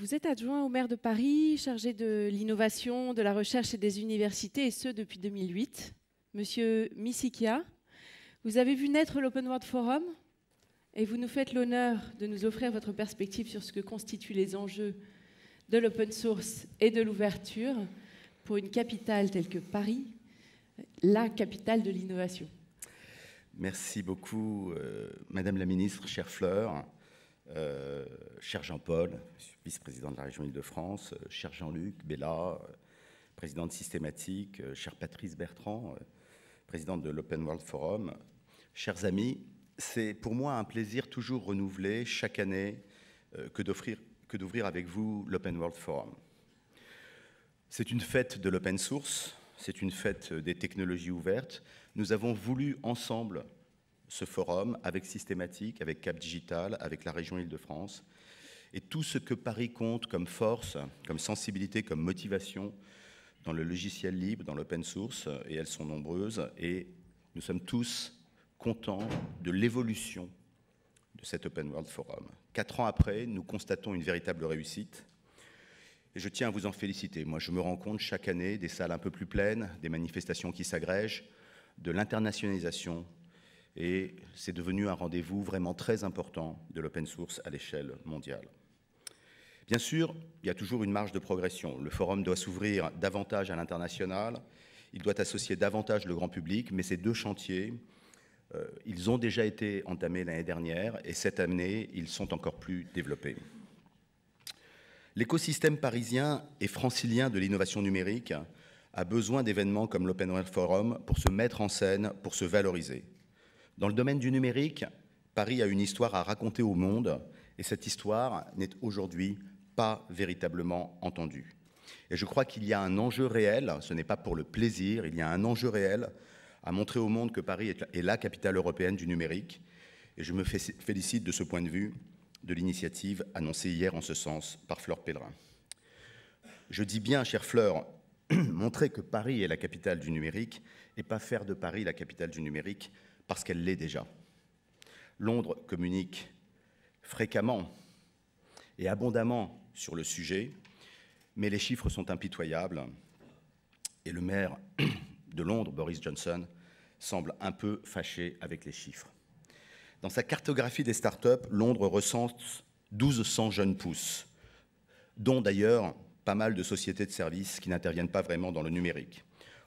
vous êtes adjoint au maire de Paris, chargé de l'innovation, de la recherche et des universités, et ce depuis 2008. Monsieur Missikia, vous avez vu naître l'Open World Forum et vous nous faites l'honneur de nous offrir votre perspective sur ce que constituent les enjeux de l'open source et de l'ouverture pour une capitale telle que Paris, la capitale de l'innovation. Merci beaucoup, euh, Madame la Ministre, chère Fleur. Euh, cher Jean-Paul, vice-président de la région Île-de-France, euh, cher Jean-Luc Bella, euh, présidente Systématique, cher Patrice Bertrand, président de l'Open World Forum, chers amis, c'est pour moi un plaisir toujours renouvelé chaque année que d'ouvrir avec vous l'Open World Forum. C'est une fête de l'open source, c'est une fête des technologies ouvertes. Nous avons voulu ensemble ce forum avec Systématique, avec Cap Digital, avec la région Île-de-France. Et tout ce que Paris compte comme force, comme sensibilité, comme motivation dans le logiciel libre, dans l'open source, et elles sont nombreuses, et nous sommes tous contents de l'évolution de cet Open World Forum. Quatre ans après, nous constatons une véritable réussite, et je tiens à vous en féliciter. Moi, je me rends compte chaque année des salles un peu plus pleines, des manifestations qui s'agrègent, de l'internationalisation et c'est devenu un rendez-vous vraiment très important de l'open source à l'échelle mondiale. Bien sûr, il y a toujours une marge de progression. Le forum doit s'ouvrir davantage à l'international, il doit associer davantage le grand public, mais ces deux chantiers, euh, ils ont déjà été entamés l'année dernière et cette année, ils sont encore plus développés. L'écosystème parisien et francilien de l'innovation numérique a besoin d'événements comme l'Open world Forum pour se mettre en scène, pour se valoriser. Dans le domaine du numérique, Paris a une histoire à raconter au monde et cette histoire n'est aujourd'hui pas véritablement entendue. Et je crois qu'il y a un enjeu réel, ce n'est pas pour le plaisir, il y a un enjeu réel à montrer au monde que Paris est la capitale européenne du numérique. Et je me félicite de ce point de vue de l'initiative annoncée hier en ce sens par Fleur Pellerin. Je dis bien, chère Fleur, montrer que Paris est la capitale du numérique et pas faire de Paris la capitale du numérique, parce qu'elle l'est déjà. Londres communique fréquemment et abondamment sur le sujet, mais les chiffres sont impitoyables et le maire de Londres, Boris Johnson, semble un peu fâché avec les chiffres. Dans sa cartographie des startups, Londres recense 1200 jeunes pousses, dont d'ailleurs pas mal de sociétés de services qui n'interviennent pas vraiment dans le numérique.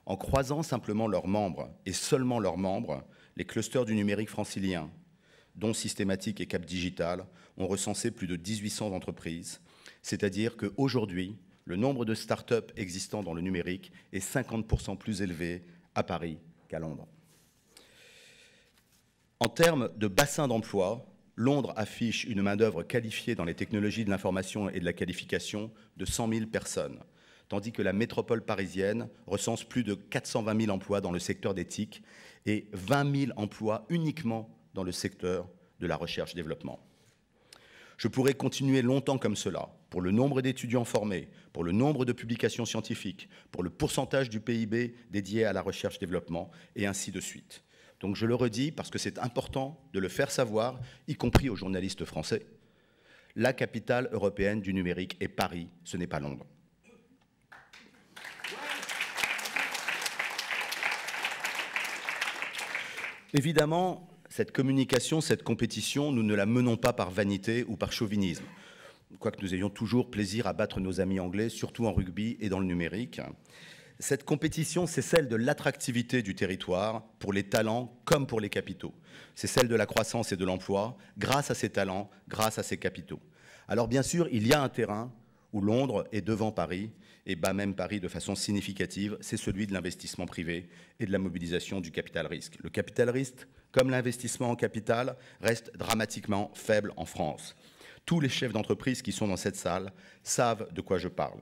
En croisant simplement leurs membres et seulement leurs membres, les clusters du numérique francilien, dont Systématique et Cap Digital, ont recensé plus de 1800 entreprises, c'est-à-dire qu'aujourd'hui, le nombre de start-up existant dans le numérique est 50% plus élevé à Paris qu'à Londres. En termes de bassin d'emploi, Londres affiche une main-d'œuvre qualifiée dans les technologies de l'information et de la qualification de 100 000 personnes tandis que la métropole parisienne recense plus de 420 000 emplois dans le secteur d'éthique et 20 000 emplois uniquement dans le secteur de la recherche-développement. Je pourrais continuer longtemps comme cela, pour le nombre d'étudiants formés, pour le nombre de publications scientifiques, pour le pourcentage du PIB dédié à la recherche-développement, et ainsi de suite. Donc je le redis parce que c'est important de le faire savoir, y compris aux journalistes français. La capitale européenne du numérique est Paris, ce n'est pas Londres. Évidemment, cette communication, cette compétition, nous ne la menons pas par vanité ou par chauvinisme, quoique nous ayons toujours plaisir à battre nos amis anglais, surtout en rugby et dans le numérique. Cette compétition, c'est celle de l'attractivité du territoire pour les talents comme pour les capitaux. C'est celle de la croissance et de l'emploi grâce à ces talents, grâce à ces capitaux. Alors bien sûr, il y a un terrain où Londres est devant Paris et bat même Paris de façon significative, c'est celui de l'investissement privé et de la mobilisation du capital risque. Le capital risque, comme l'investissement en capital, reste dramatiquement faible en France. Tous les chefs d'entreprise qui sont dans cette salle savent de quoi je parle.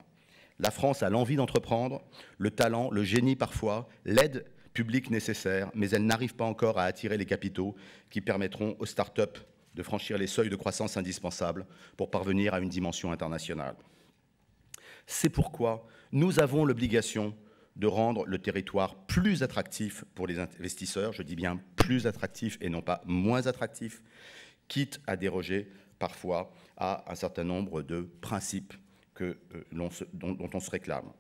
La France a l'envie d'entreprendre, le talent, le génie parfois, l'aide publique nécessaire, mais elle n'arrive pas encore à attirer les capitaux qui permettront aux start-up de franchir les seuils de croissance indispensables pour parvenir à une dimension internationale. C'est pourquoi nous avons l'obligation de rendre le territoire plus attractif pour les investisseurs, je dis bien plus attractif et non pas moins attractif, quitte à déroger parfois à un certain nombre de principes euh, dont, dont on se réclame.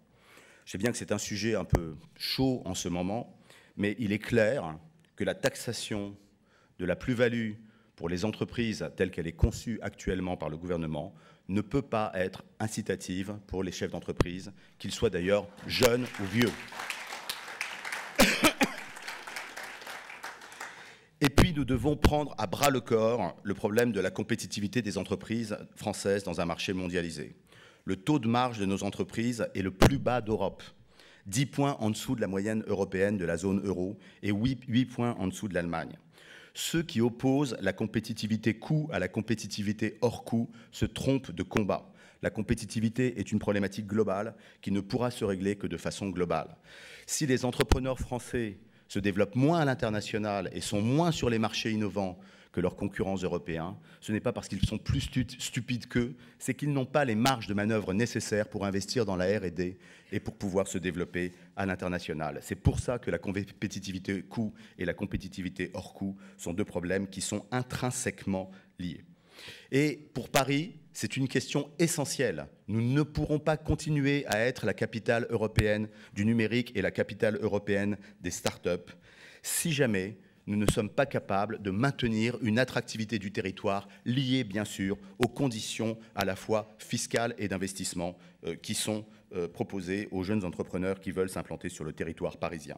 Je sais bien que c'est un sujet un peu chaud en ce moment, mais il est clair que la taxation de la plus-value pour les entreprises telle qu'elle est conçue actuellement par le gouvernement ne peut pas être incitative pour les chefs d'entreprise, qu'ils soient d'ailleurs jeunes ou vieux. Et puis nous devons prendre à bras le corps le problème de la compétitivité des entreprises françaises dans un marché mondialisé. Le taux de marge de nos entreprises est le plus bas d'Europe. 10 points en dessous de la moyenne européenne de la zone euro et 8 points en dessous de l'Allemagne. Ceux qui opposent la compétitivité coût à la compétitivité hors coût se trompent de combat. La compétitivité est une problématique globale qui ne pourra se régler que de façon globale. Si les entrepreneurs français se développent moins à l'international et sont moins sur les marchés innovants, que leurs concurrents européens. Ce n'est pas parce qu'ils sont plus stupides qu'eux, c'est qu'ils n'ont pas les marges de manœuvre nécessaires pour investir dans la RD et pour pouvoir se développer à l'international. C'est pour ça que la compétitivité coût et la compétitivité hors coût sont deux problèmes qui sont intrinsèquement liés. Et pour Paris, c'est une question essentielle. Nous ne pourrons pas continuer à être la capitale européenne du numérique et la capitale européenne des start-up si jamais nous ne sommes pas capables de maintenir une attractivité du territoire liée, bien sûr, aux conditions à la fois fiscales et d'investissement euh, qui sont euh, proposées aux jeunes entrepreneurs qui veulent s'implanter sur le territoire parisien.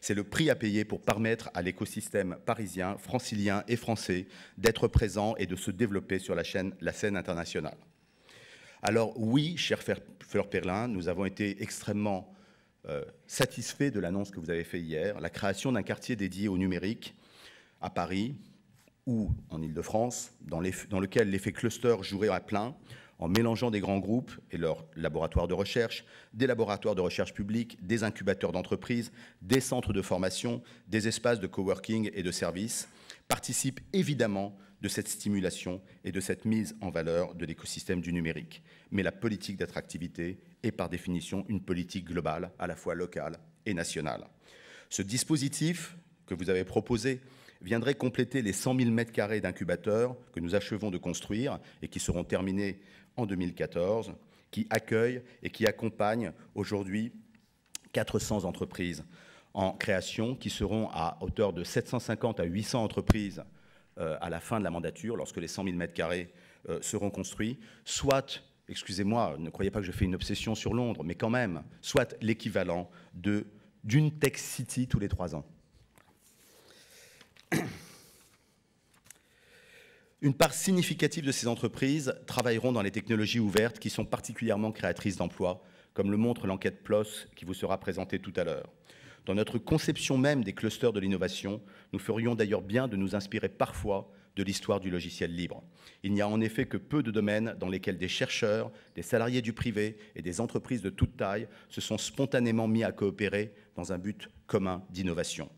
C'est le prix à payer pour permettre à l'écosystème parisien, francilien et français d'être présent et de se développer sur la, la scène internationale. Alors oui, cher Fleur Perlin, nous avons été extrêmement euh, satisfait de l'annonce que vous avez faite hier, la création d'un quartier dédié au numérique à Paris ou en Ile-de-France, dans, dans, lequel l'effet cluster jouerait à plein en mélangeant des grands groupes et leurs laboratoires de recherche, des laboratoires de recherche publique, des incubateurs d'entreprises, des centres de formation, des espaces de coworking et de services, participent évidemment de cette stimulation et de cette mise en valeur de l'écosystème du numérique. Mais la politique d'attractivité est par définition une politique globale, à la fois locale et nationale. Ce dispositif que vous avez proposé viendrait compléter les 100 000 m2 d'incubateurs que nous achevons de construire et qui seront terminés en 2014, qui accueillent et qui accompagnent aujourd'hui 400 entreprises en création qui seront à hauteur de 750 à 800 entreprises euh, à la fin de la mandature, lorsque les 100 000 mètres carrés euh, seront construits, soit excusez-moi, ne croyez pas que je fais une obsession sur Londres, mais quand même, soit l'équivalent de d'une tech city tous les trois ans. Une part significative de ces entreprises travailleront dans les technologies ouvertes qui sont particulièrement créatrices d'emplois, comme le montre l'enquête PLOS qui vous sera présentée tout à l'heure. Dans notre conception même des clusters de l'innovation, nous ferions d'ailleurs bien de nous inspirer parfois de l'histoire du logiciel libre. Il n'y a en effet que peu de domaines dans lesquels des chercheurs, des salariés du privé et des entreprises de toute taille se sont spontanément mis à coopérer dans un but commun d'innovation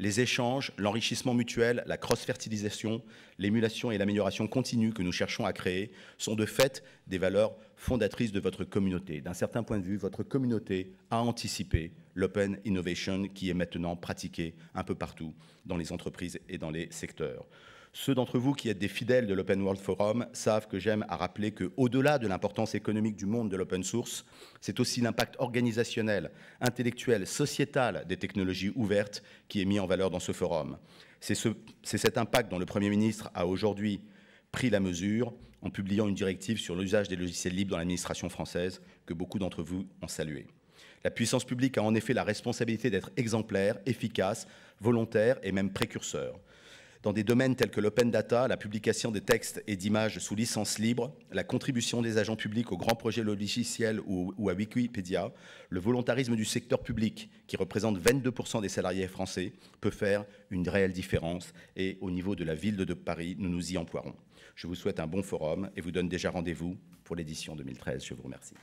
les échanges, l'enrichissement mutuel, la cross-fertilisation, l'émulation et l'amélioration continue que nous cherchons à créer sont de fait des valeurs fondatrices de votre communauté. D'un certain point de vue, votre communauté a anticipé l'open innovation qui est maintenant pratiquée un peu partout dans les entreprises et dans les secteurs. Ceux d'entre vous qui êtes des fidèles de l'Open World Forum savent que j'aime à rappeler que, au-delà de l'importance économique du monde de l'open source, c'est aussi l'impact organisationnel, intellectuel, sociétal des technologies ouvertes qui est mis en valeur dans ce forum. C'est cet impact dont le Premier ministre a aujourd'hui pris la mesure en publiant une directive sur l'usage des logiciels libres dans l'administration française que beaucoup d'entre vous ont salué. La puissance publique a en effet la responsabilité d'être exemplaire, efficace, volontaire et même précurseur dans des domaines tels que l'open data, la publication des textes et d'images sous licence libre, la contribution des agents publics aux grands projets logiciels ou, ou à Wikipédia, le volontarisme du secteur public, qui représente 22% des salariés français, peut faire une réelle différence. Et au niveau de la ville de Paris, nous nous y emploierons. Je vous souhaite un bon forum et vous donne déjà rendez-vous pour l'édition 2013. Je vous remercie.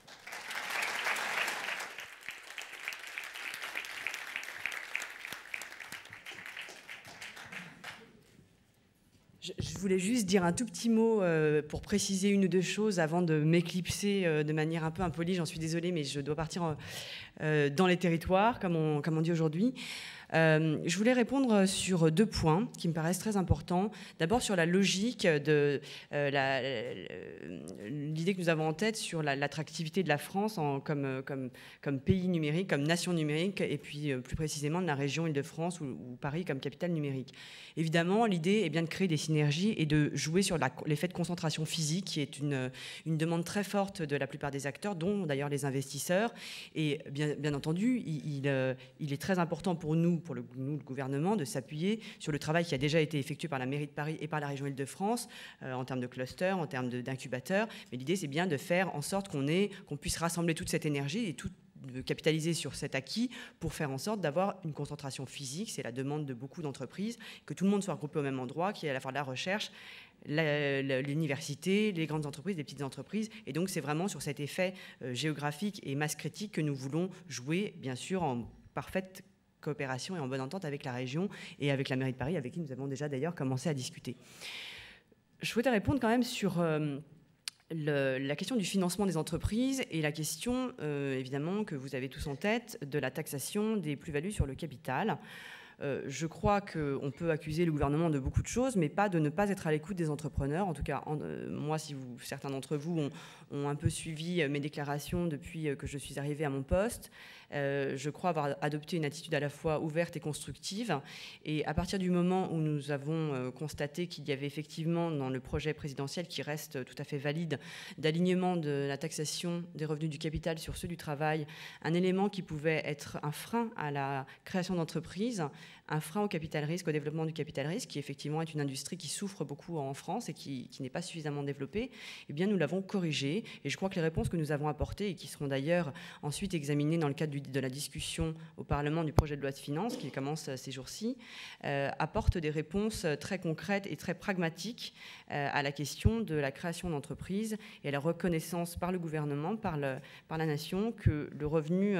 Je voulais juste dire un tout petit mot euh, pour préciser une ou deux choses avant de m'éclipser euh, de manière un peu impolie. J'en suis désolée, mais je dois partir euh, dans les territoires, comme on, dit aujourd'hui. je voulais répondre sur deux points qui me paraissent très importants. D'abord sur la logique de la, que nous avons en tête sur l'attractivité de la France en, comme, euh, comme, comme, pays numérique, comme nation numérique, et puis euh, plus précisément de la région Île-de-France ou, Paris comme capitale numérique. Évidemment, l'idée est bien de créer des synergies et de jouer sur l'effet de concentration physique, qui est une, une, demande très forte de la plupart des acteurs, dont d'ailleurs les investisseurs. Et bien, entendu, il, euh, il, est très important pour nous, pour le, nous, le gouvernement, de s'appuyer sur le travail qui a déjà été effectué par la mairie de Paris et par la région Île-de-France en termes de clusters, en termes d'incubateurs. Mais l'idée, c'est bien de faire en sorte qu'on puisse rassembler toute cette énergie et tout, capitaliser sur cet acquis pour faire en sorte d'avoir une concentration physique, c'est la demande de beaucoup d'entreprises, que tout le monde soit regroupé au même endroit, qu'il y ait à la fois de la recherche, l'université, les grandes entreprises, les petites entreprises. Et donc c'est vraiment sur cet effet euh, géographique et masse critique que nous voulons jouer, bien sûr, en parfaite coopération et en bonne entente avec la région et avec la mairie de Paris, avec qui nous avons déjà d'ailleurs commencé à discuter. Je souhaitais répondre quand même sur... Euh, la question du financement des entreprises et la question, euh, évidemment, que vous avez tous en tête, de la taxation des plus-values sur le capital. Euh, je crois qu'on peut accuser le gouvernement de beaucoup de choses, mais pas de ne pas être à l'écoute des entrepreneurs. En tout cas, euh, moi, si certains d'entre vous ont, un peu suivi euh, mes déclarations depuis que je suis arrivée à mon poste, je crois avoir adopté une attitude à la fois ouverte et constructive. Et à partir du moment où nous avons constaté qu'il y avait effectivement dans le projet présidentiel, qui reste tout à fait valide, d'alignement de la taxation des revenus du capital sur ceux du travail, un élément qui pouvait être un frein à la création d'entreprises, un frein au capital risque, au développement du capital risque, qui effectivement est une industrie qui souffre beaucoup en France et qui, n'est pas suffisamment développée, eh bien nous l'avons corrigé. Et je crois que les réponses que nous avons apportées et qui seront d'ailleurs ensuite examinées dans le cadre de la discussion au Parlement du projet de loi de finances qui commence euh, ces jours-ci, euh, apportent des réponses euh, très concrètes et très pragmatiques à la question de la création d'entreprises et à la reconnaissance par le gouvernement, par, par la nation, que le revenu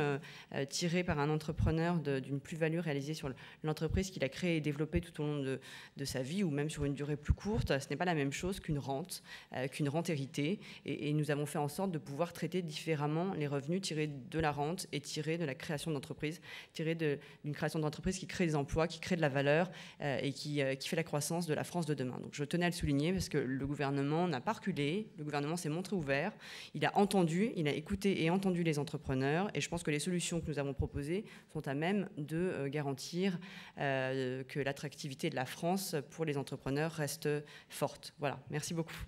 tiré par un entrepreneur d'une plus-value réalisée sur le, l'entreprise qu'il a créée et développée tout au long de, sa vie, ou même sur une durée plus courte, ce n'est pas la même chose qu'une rente, euh, qu'une rente héritée. Et, nous avons fait en sorte de pouvoir traiter différemment les revenus tirés de la rente et tirés de la création d'entreprise, tirés d'une création d'entreprise qui crée des emplois, qui crée de la valeur euh, et qui, euh, qui fait la croissance de la France de demain. Donc je tenais à le souligner parce que le gouvernement n'a pas reculé, le gouvernement s'est montré ouvert, il a entendu, il a écouté et entendu les entrepreneurs et je pense que les solutions que nous avons proposées sont à même de garantir euh, que l'attractivité de la France pour les entrepreneurs reste forte. Voilà, merci beaucoup.